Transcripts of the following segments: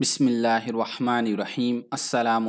बिसमीम् अल्लाम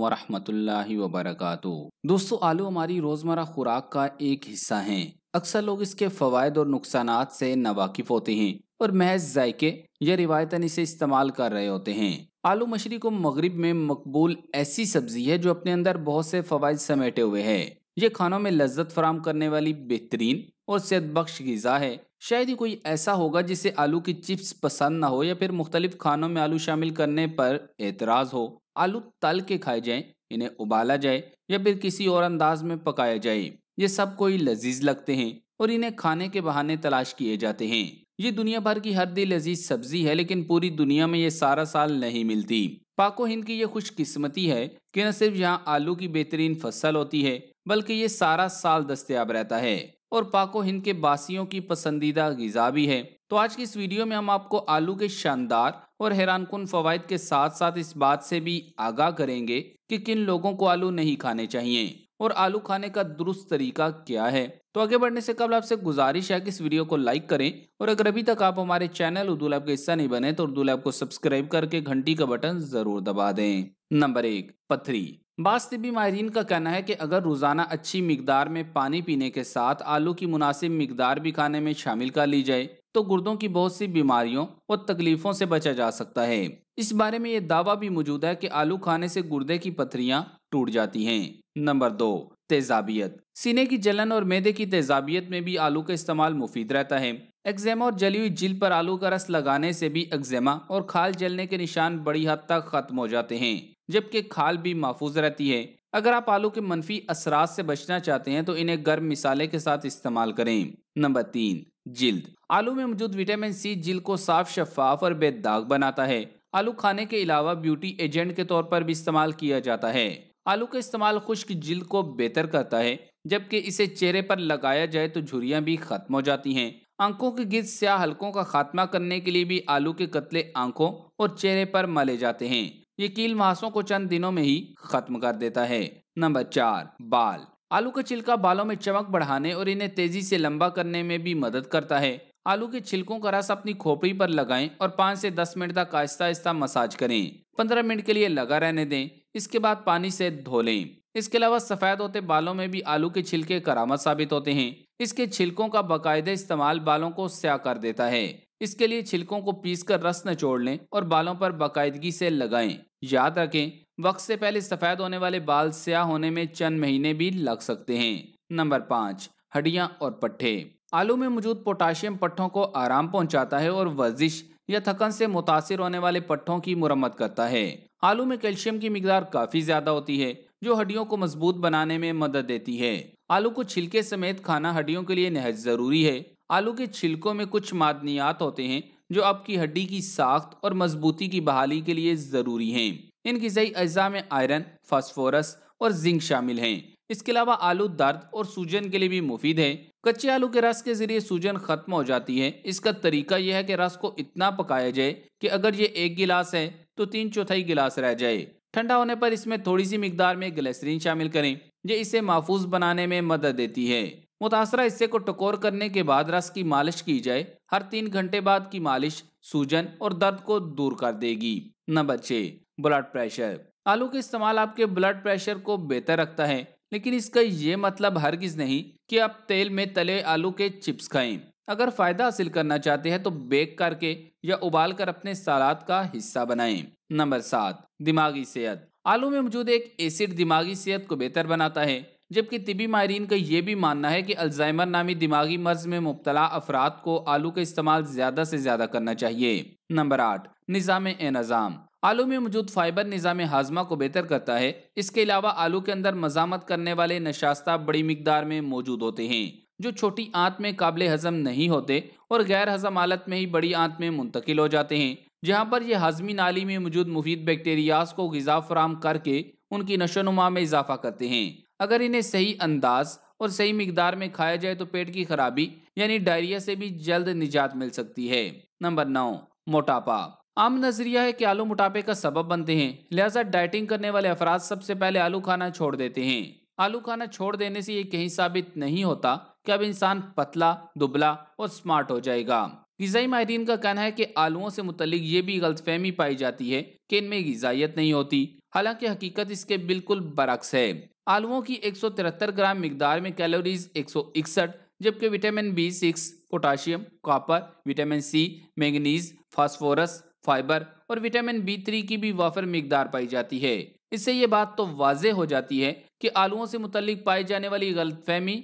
वरहमतुल्लाहि वबरकातु दोस्तों आलू हमारी रोज़मर्रा खुराक का एक हिस्सा हैं अक्सर लोग इसके फ़वाद और नुकसान से नावाकिफ होते हैं और महज जायके या रिवायतन इसे इस्तेमाल कर रहे होते हैं आलू को मगरब में मकबूल ऐसी सब्जी है जो अपने अंदर बहुत से फ़वाद समेटे हुए है ये खानों में लज्जत फराम करने वाली बेहतरीन और सेहत बख्श गज़ा है शायद ही कोई ऐसा होगा जिसे आलू की चिप्स पसंद ना हो या फिर मुख्तलिफ खानों में आलू शामिल करने पर एतराज़ हो आलू तल के खाए जाएं, इन्हें उबाला जाए या फिर किसी और अंदाज में पकाया जाए ये सब कोई लजीज लगते हैं और इन्हें खाने के बहाने तलाश किए जाते हैं ये दुनिया भर की हर दिल लजीज सब्जी है लेकिन पूरी दुनिया में ये सारा साल नहीं मिलती पाको हिंद की ये खुशकिस्मती है कि न सिर्फ यहाँ आलू की बेहतरीन फसल होती है बल्कि ये सारा साल दस्तियाब रहता है और पाको हिंद के बासियों की पसंदीदा गज़ा भी है तो आज की इस वीडियो में हम आपको आलू के शानदार और हैरान कन फवायद के साथ साथ इस बात से भी आगाह करेंगे कि किन लोगों को आलू नहीं खाने चाहिए और आलू खाने का दुरुस्त तरीका क्या है तो आगे बढ़ने से कबल आपसे गुजारिश है कि इस वीडियो को लाइक करें और अगर अभी तक आप हमारे चैनल उर्दू लैब का हिस्सा नहीं बने तो उर्दू लैब को सब्सक्राइब करके घंटी का बटन जरूर दबा दें नंबर एक पथरी बास्तबी माहरीन का कहना है कि अगर रोज़ाना अच्छी मकदार में पानी पीने के साथ आलू की मुनासिब मकदार भी खाने में शामिल कर ली जाए तो गुर्दों की बहुत सी बीमारियों और तकलीफ़ों से बचा जा सकता है इस बारे में ये दावा भी मौजूद है कि आलू खाने से गुर्दे की पथरियाँ टूट जाती हैं नंबर दो तेजाबियत सीने की जलन और मैदे की तेजाबियत में भी आलू का इस्तेमाल मुफीद रहता है एक्जेमा और जली हुई जिल पर आलू का रस लगाने से भी एक्जेमा और खाल जलने के निशान बड़ी हद तक खत्म हो जाते हैं जबकि खाल भी महफूज रहती है अगर आप आलू के मनफी असरा से बचना चाहते हैं तो इन्हें गर्म मिसाले के साथ इस्तेमाल करें नंबर तीन जिल्द आलू में मौजूद विटामिन सी जिल को साफ शफाफ और बेदाग बनाता है आलू खाने के अलावा ब्यूटी एजेंट के तौर पर भी इस्तेमाल किया जाता है आलू का इस्तेमाल खुश्क जिल्द को बेहतर करता है जबकि इसे चेहरे पर लगाया जाए तो झुरियाँ भी खत्म हो जाती हैं आंखों के गिर स्या हल्कों का खात्मा करने के लिए भी आलू के कतले आंखों और चेहरे पर मले जाते हैं ये कील मांसों को चंद दिनों में ही खत्म कर देता है नंबर चार बाल आलू का छिलका बालों में चमक बढ़ाने और इन्हें तेजी से लंबा करने में भी मदद करता है आलू के छिलकों का रस अपनी खोपड़ी पर लगाएं और पाँच से दस मिनट तक आहिस्ता आहिस्ता मसाज करें पंद्रह मिनट के लिए लगा रहने दें इसके बाद पानी से धो लें इसके अलावा सफेद होते बालों में भी आलू के छिलके करामत साबित होते हैं इसके छिलकों का बाकायदा इस्तेमाल बालों को स्या कर देता है इसके लिए छिलकों को पीसकर रस निचोड़ लें और बालों पर बाकायदगी से लगाएं याद रखें वक्त से पहले सफ़ेद होने वाले बाल स्याह होने में चंद महीने भी लग सकते हैं नंबर पाँच हड्डियाँ और पट्टे आलू में मौजूद पोटाशियम पट्टों को आराम पहुंचाता है और वर्जिश या थकन से मुतासर होने वाले पट्टों की मुरम्मत करता है आलू में कैल्शियम की मकदार काफ़ी ज़्यादा होती है जो हड्डियों को मजबूत बनाने में मदद देती है आलू को छिलके समेत खाना हड्डियों के लिए नहज ज़रूरी है आलू के छिलकों में कुछ मादनियात होते हैं जो आपकी हड्डी की साख्त और मजबूती की बहाली के लिए ज़रूरी हैं इनकी गजाई अज्जा में आयरन फास्फोरस और जिंक शामिल हैं इसके अलावा आलू दर्द और सूजन के लिए भी मुफीद है कच्चे आलू के रस के जरिए सूजन खत्म हो जाती है इसका तरीका यह है कि रस को इतना पकाया जाए कि अगर ये एक गिलास है तो तीन चौथाई गिलास रह जाए ठंडा होने पर इसमें थोड़ी सी मिकदार में ग्लेसरीन शामिल करें ये इसे महफूज बनाने में मदद देती है मुतासरा हिस्से को टकोर करने के बाद रस की मालिश की जाए हर तीन घंटे बाद की मालिश सूजन और दर्द को दूर कर देगी नंबर छह ब्लड प्रेशर आलू का इस्तेमाल आपके ब्लड प्रेशर को बेहतर रखता है लेकिन इसका ये मतलब हरगिज नहीं कि आप तेल में तले आलू के चिप्स खाएं अगर फायदा हासिल करना चाहते हैं तो बेक करके या उबाल कर अपने सलाद का हिस्सा बनाएं नंबर सात दिमागी सेहत आलू में मौजूद एक एसिड दिमागी सेहत को बेहतर बनाता है जबकि तिबी माहरीन का ये भी मानना है कि अल्जाइमर नामी दिमागी मर्ज में मुबतला अफराद को आलू का इस्तेमाल ज्यादा से ज्यादा करना चाहिए नंबर आठ निज़ाम नज़ाम आलू में मौजूद फाइबर निज़ाम हाजमा को बेहतर करता है इसके अलावा आलू के अंदर मजामत करने वाले नशास्ता बड़ी मकदार में मौजूद होते हैं जो छोटी आंत में काबिल हजम नहीं होते और गैर हजम हालत में ही बड़ी आंत में मुंतकिल हो जाते हैं जहाँ पर यह हाजमी नाली में मौजूद मुफीद बैक्टीरियाज को गज़ा फराम करके उनकी नशोनुमा में इजाफा करते हैं अगर इन्हें सही अंदाज और सही मकदार में खाया जाए तो पेट की खराबी यानी डायरिया से भी जल्द निजात मिल सकती है नंबर नौ मोटापा आम नजरिया है कि आलू मोटापे का सबब बनते हैं लिहाजा डाइटिंग करने वाले अफराज सबसे पहले आलू खाना छोड़ देते हैं आलू खाना छोड़ देने से ये कहीं साबित नहीं होता कि अब इंसान पतला दुबला और स्मार्ट हो जाएगा गज़ाई माहरीन का कहना है कि आलुओं से मुतलिक ये भी गलतफहमी पाई जाती है कि इनमें गजाइत नहीं होती हालांकि हकीकत इसके बिल्कुल बरक्स है आलुओं की एक ग्राम मकदार में कैलोरीज एक जबकि vitamin B six potassium copper vitamin C manganese phosphorus fibre और विटामिन बी थ्री की भी वाफर मकदार पाई जाती है इससे ये बात तो वाजे हो जाती है कि आलुओं से मुतलिक पाई जाने वाली गलतफहमी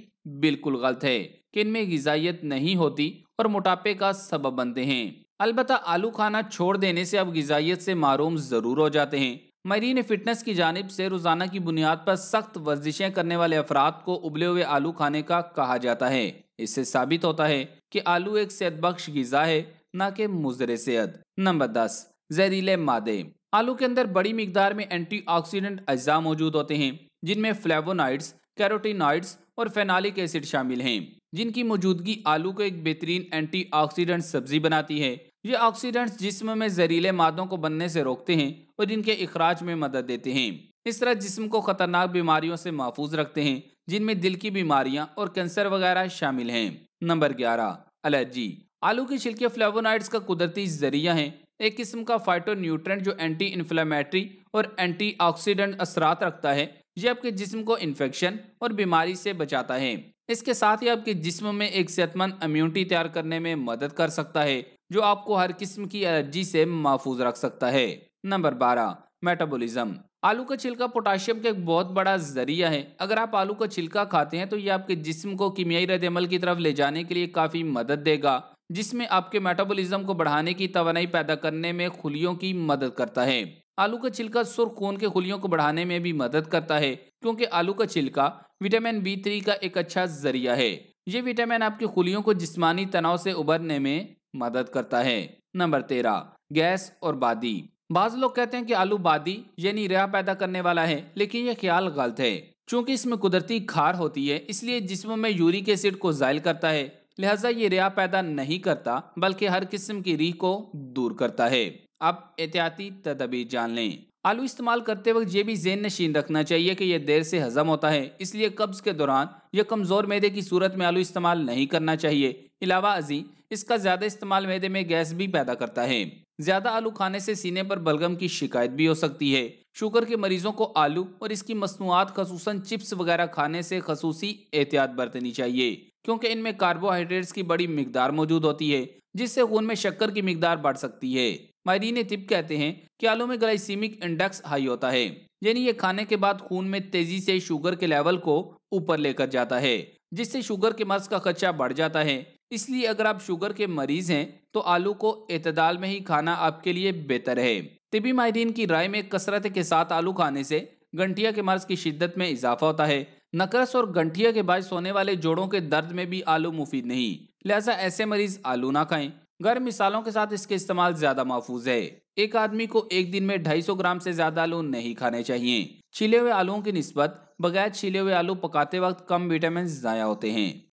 बिल्कुल गलत है कि इनमें गजाइत नहीं होती और मोटापे का सबब बनते हैं अलबत् आलू खाना छोड़ देने से अब गजाइत से मरूम ज़रूर हो जाते हैं मरीन फिटनेस की जानब से रोज़ाना की बुनियाद पर सख्त वर्जिशें करने वाले अफराद को उबले हुए आलू खाने का कहा जाता है इससे साबित होता है कि आलू एक सेहत बख्श गज़ा है न के मुजर सेहत नंबर दस जहरीले मादे आलू के अंदर बड़ी मकदार में एंटी ऑक्सीडेंट अज्जा मौजूद होते हैं जिनमें फ्लेवोनाइड्स कैरोटीनाइड्स और फेनालिक एसिड शामिल हैं जिनकी मौजूदगी आलू को एक बेहतरीन एंटी ऑक्सीडेंट सब्जी बनाती है ये ऑक्सीडेंट्स जिस्म में जहरीले मादों को बनने से रोकते हैं और इनके अखराज में मदद देते हैं इस तरह जिस्म को खतरनाक बीमारियों से महफूज रखते हैं जिनमें दिल की बीमारियां और कैंसर वगैरह शामिल हैं नंबर ग्यारह एलर्जी आलू के छिलके फ्लेवोनाइड्स का कुदरती जरिया है एक किस्म का फाइटो न्यूट्रेंट जो एंटी इन्फ्लामेटरी और एंटी ऑक्सीडेंट असरात रखता है ये आपके जिस्म को इन्फेक्शन और बीमारी से बचाता है इसके साथ ही आपके जिस्म में एक सेहतमंद इम्यूनिटी तैयार करने में मदद कर सकता है जो आपको हर किस्म की एलर्जी से महफूज रख सकता है नंबर बारह मेटाबोलिज्म आलू का छिलका पोटाशियम का एक बहुत बड़ा जरिया है अगर आप आलू का छिलका खाते हैं तो ये आपके जिस्म को कीमियाई रदल की तरफ ले जाने के लिए काफ़ी मदद देगा जिसमें आपके मेटाबॉलिज्म को बढ़ाने की तोानाई पैदा करने में खुलियों की मदद करता है आलू का छिलका सुर्ख खून के खुलियों को बढ़ाने में भी मदद करता है क्योंकि आलू का छिलका विटामिन बी थ्री का एक अच्छा जरिया है ये विटामिन आपकी खुलियों को जिस्मानी तनाव से उबरने में मदद करता है नंबर तेरह गैस और बादी बाज लोग कहते हैं कि आलू बादी यानी रेहा पैदा करने वाला है लेकिन यह ख्याल गलत है चूंकि इसमें कुदरती खार होती है इसलिए जिसम में यूरिक एसिड को जायल करता है लिहाजा ये रेहा पैदा नहीं करता बल्कि हर किस्म की रीह को दूर करता है अब एहतियाती तदबीर जान लें आलू इस्तेमाल करते वक्त ये भी जेन नशीन रखना चाहिए कि यह देर से हजम होता है इसलिए कब्ज़ के दौरान यह कमज़ोर मैदे की सूरत में आलू इस्तेमाल नहीं करना चाहिए अलावा अजी इसका ज़्यादा इस्तेमाल मैदे में गैस भी पैदा करता है ज़्यादा आलू खाने से सीने पर बलगम की शिकायत भी हो सकती है शुगर के मरीजों को आलू और इसकी मसनूआत खसूस चिप्स वगैरह खाने से खसूसी एहतियात बरतनी चाहिए क्योंकि इनमें कार्बोहाइड्रेट्स की बड़ी मकदार मौजूद होती है जिससे खून में शक्कर की मकदार बढ़ सकती है माहरीन तिब कहते हैं कि आलू में ग्लाइसीमिक इंडेक्स हाई होता है यानी ये खाने के बाद खून में तेजी से शुगर के लेवल को ऊपर लेकर जाता है जिससे शुगर के मर्ज का खर्चा बढ़ जाता है इसलिए अगर आप शुगर के मरीज हैं तो आलू को एतदाल में ही खाना आपके लिए बेहतर है तिबी माहरीन की राय में कसरत के साथ आलू खाने से गंठिया के मर्ज की शिद्दत में इजाफा होता है नकरस और गंठिया के बाद सोने वाले जोड़ों के दर्द में भी आलू मुफीद नहीं लिहाजा ऐसे मरीज आलू ना खाएं गर्म मिसालों के साथ इसके इस्तेमाल ज्यादा महफूज है एक आदमी को एक दिन में 250 ग्राम से ज्यादा आलू नहीं खाने चाहिए छिले हुए आलुओं की नस्बत बगैर छिले हुए आलू पकाते वक्त कम विटामिन जया होते हैं